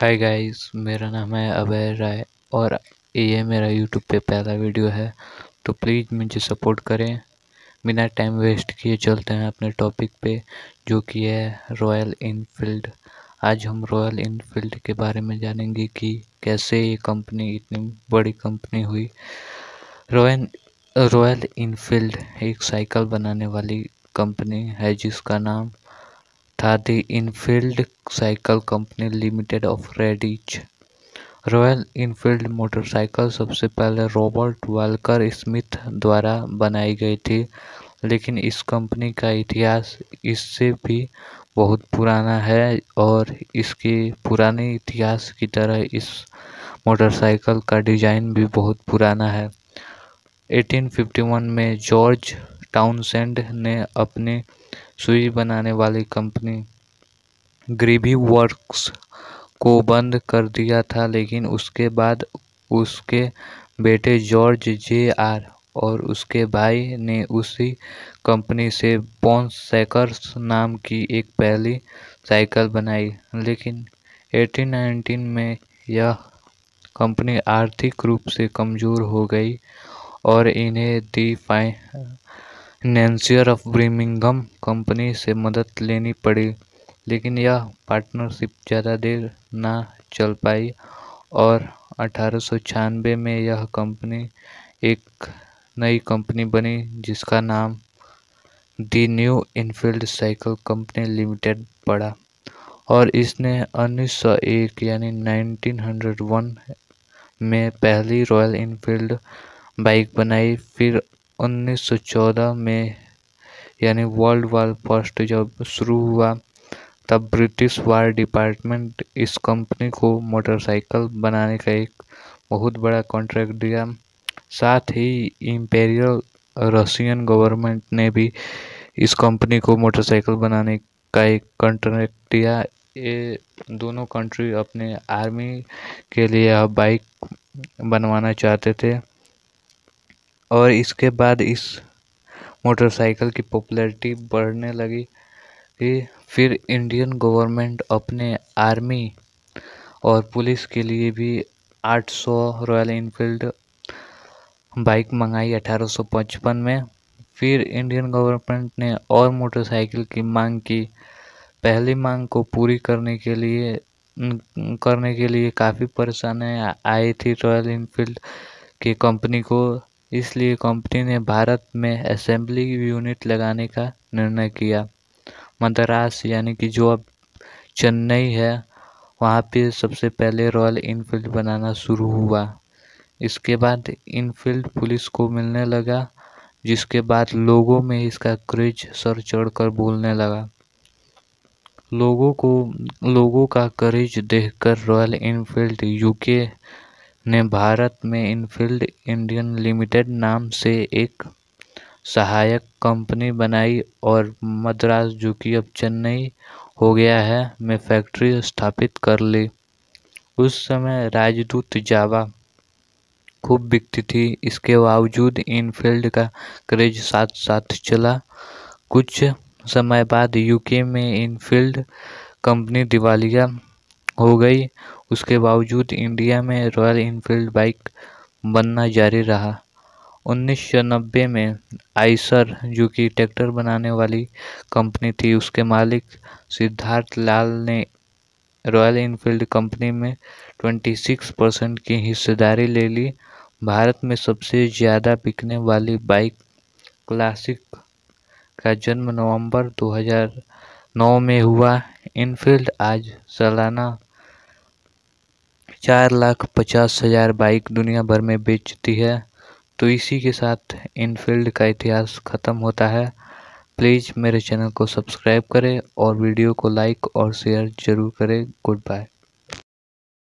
hi guys मेरा नाम है अभय राय और ये मेरा यूट्यूब पे पहला वीडियो है तो प्लीज़ मुझे सपोर्ट करें बिना टाइम वेस्ट किए चलते हैं अपने टॉपिक पे जो कि है रॉयल इनफील्ड आज हम रॉयल इनफील्ड के बारे में जानेंगे कि कैसे ये कंपनी इतनी बड़ी कंपनी हुई रॉयल रॉयल इनफील्ड एक साइकिल बनाने वाली कंपनी है जिसका नाम था the Enfield Cycle Company Limited of Redditch Royal Enfield motorcycle सबसे पहले रॉबर्ट वालकर स्मिथ द्वारा बनाई गई थी लेकिन इस कंपनी का इतिहास इससे भी बहुत पुराना है और इसके पुराने इतिहास की तरह इस मोटरसाइकिल का डिज़ाइन भी बहुत पुराना है 1851 में जॉर्ज टाउनसेंड ने अपने सुई बनाने वाली कंपनी ग्रीवी वर्क्स को बंद कर दिया था लेकिन उसके बाद उसके बेटे जॉर्ज जे आर और उसके भाई ने उसी कंपनी से पॉन्सेकर्स नाम की एक पहली साइकिल बनाई लेकिन 1819 में यह कंपनी आर्थिक रूप से कमज़ोर हो गई और इन्हें दी नैन्सियर ऑफ ब्रिमिंगम कंपनी से मदद लेनी पड़ी लेकिन यह पार्टनरशिप ज़्यादा देर ना चल पाई और अठारह में यह कंपनी एक नई कंपनी बनी जिसका नाम the New Enfield Cycle Company Limited पड़ा और इसने 1901 यानी 1901 में पहली रॉयल इनफील्ड बाइक बनाई फिर 1914 में यानी वर्ल्ड वार फर्स्ट जब शुरू हुआ तब ब्रिटिश वार डिपार्टमेंट इस कंपनी को मोटरसाइकिल बनाने का एक बहुत बड़ा कॉन्ट्रैक्ट दिया साथ ही इम्पेरियल रशियन गवर्नमेंट ने भी इस कंपनी को मोटरसाइकिल बनाने का एक कॉन्ट्रैक्ट दिया ये दोनों कंट्री अपने आर्मी के लिए बाइक बनवाना चाहते थे और इसके बाद इस मोटरसाइकिल की पॉपुलैरिटी बढ़ने लगी फिर इंडियन गवर्नमेंट अपने आर्मी और पुलिस के लिए भी 800 रॉयल इनफील्ड बाइक मंगाई 1855 में फिर इंडियन गवर्नमेंट ने और मोटरसाइकिल की मांग की पहली मांग को पूरी करने के लिए करने के लिए काफ़ी परेशानियाँ आई थी रॉयल इनफील्ड की कंपनी को इसलिए कंपनी ने भारत में असेंबली यूनिट लगाने का निर्णय किया मद्रास यानी कि जो अब चेन्नई है वहाँ पे सबसे पहले रॉयल इनफील्ड बनाना शुरू हुआ इसके बाद इनफील्ड पुलिस को मिलने लगा जिसके बाद लोगों में इसका क्रेज सर चढ़कर बोलने लगा लोगों को लोगों का करेज देखकर रॉयल इनफील्ड यूके ने भारत में इनफील्ड इंडिया लिमिटेड नाम से एक सहायक कंपनी बनाई और मद्रास जो कि अब चेन्नई हो गया है में फैक्ट्री स्थापित कर ली उस समय राजदूत जावा खूब बिकती थी इसके बावजूद इनफील्ड का क्रेज साथ साथ चला कुछ समय बाद यूके में इनफील्ड कंपनी दिवालिया हो गई उसके बावजूद इंडिया में रॉयल इनफील्ड बाइक बनना जारी रहा उन्नीस में आइसर जो कि ट्रैक्टर बनाने वाली कंपनी थी उसके मालिक सिद्धार्थ लाल ने रॉयल इनफील्ड कंपनी में 26 परसेंट की हिस्सेदारी ले ली भारत में सबसे ज़्यादा बिकने वाली बाइक क्लासिक का जन्म नवंबर 2009 में हुआ इनफील्ड आज सालाना चार लाख पचास हज़ार बाइक दुनिया भर में बेचती है तो इसी के साथ इनफील्ड का इतिहास ख़त्म होता है प्लीज़ मेरे चैनल को सब्सक्राइब करें और वीडियो को लाइक और शेयर ज़रूर करें गुड बाय